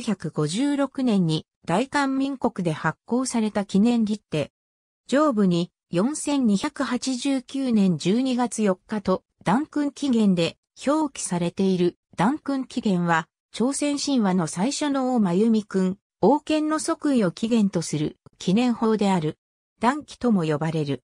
1956年に大韓民国で発行された記念切手。上部に4289年12月4日と弾君期限で表記されている弾君期限は朝鮮神話の最初の王真由美君、王権の即位を期限とする記念法である。弾期とも呼ばれる。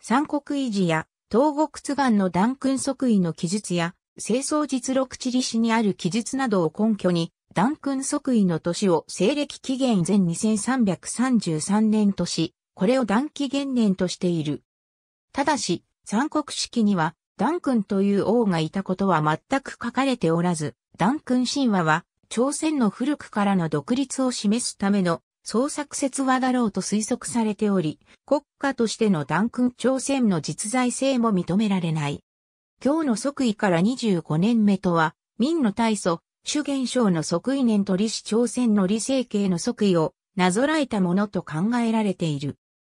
三国維持や東国津岸の弾君即位の記述や、清掃実録地理史にある記述などを根拠に、ダン君即位の年を西暦紀元前2333年とし、これを断期紀元年としている。ただし、三国式には、ダン君という王がいたことは全く書かれておらず、ダン君神話は、朝鮮の古くからの独立を示すための創作説話だろうと推測されており、国家としてのダン君朝鮮の実在性も認められない。今日の即位から25年目とは、明の大祖、主元璋の即位年と李氏朝鮮の李政慶の即位をなぞらえたものと考えられている。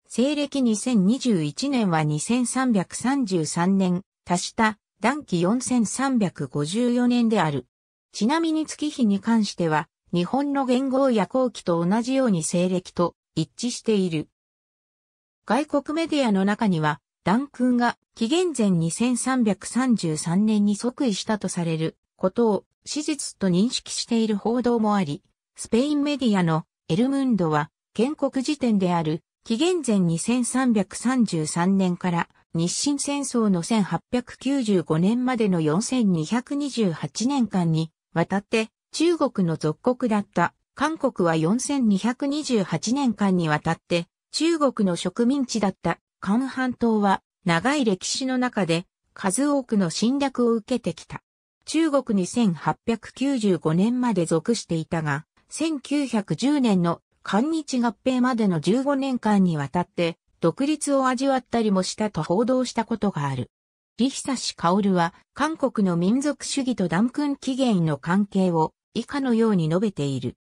西暦2021年は2333年、足した暖期4354年である。ちなみに月日に関しては、日本の元号や後期と同じように西暦と一致している。外国メディアの中には、ダン君が紀元前2333年に即位したとされることを史実と認識している報道もあり、スペインメディアのエルムンドは建国時点である紀元前2333年から日清戦争の1895年までの4228年間にわたって中国の属国だった韓国は4228年間にわたって中国の植民地だった韓半島は長い歴史の中で数多くの侵略を受けてきた。中国に1895年まで属していたが、1910年の韓日合併までの15年間にわたって独立を味わったりもしたと報道したことがある。リヒカオ薫は韓国の民族主義とダクン起源の関係を以下のように述べている。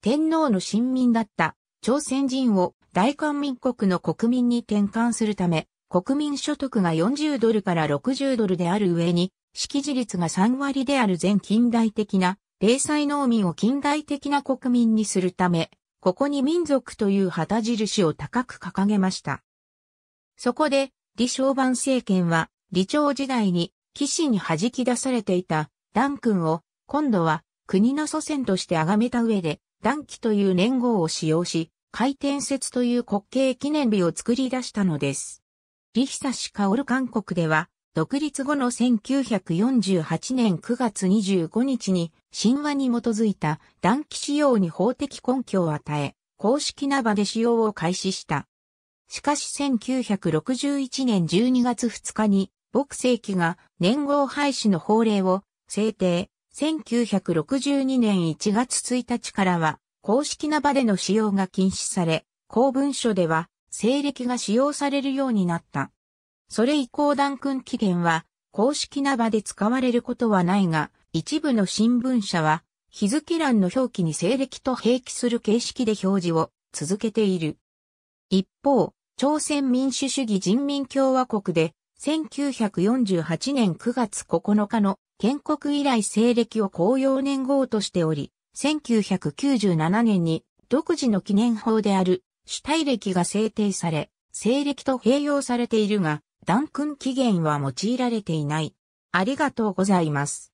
天皇の親民だった朝鮮人を大韓民国の国民に転換するため、国民所得が40ドルから60ドルである上に、識字率が3割である全近代的な、零細農民を近代的な国民にするため、ここに民族という旗印を高く掲げました。そこで、李承晩政権は、李朝時代に、騎士に弾き出されていた、ダン君を、今度は、国の祖先として崇めた上で、ン旗という年号を使用し、回転節という国慶記念日を作り出したのです。リヒサシカオル韓国では、独立後の1948年9月25日に、神話に基づいた断気使用に法的根拠を与え、公式な場で使用を開始した。しかし1961年12月2日に、牧世紀が年号廃止の法令を制定。1962年1月1日からは、公式な場での使用が禁止され、公文書では、西暦が使用されるようになった。それ以降ダ訓期限起源は公式な場で使われることはないが、一部の新聞社は日付欄の表記に西暦と併記する形式で表示を続けている。一方、朝鮮民主主義人民共和国で1948年9月9日の建国以来西暦を公用年号としており、1997年に独自の記念法である主体歴が制定され、西暦と併用されているが、ダンクン起源は用いられていない。ありがとうございます。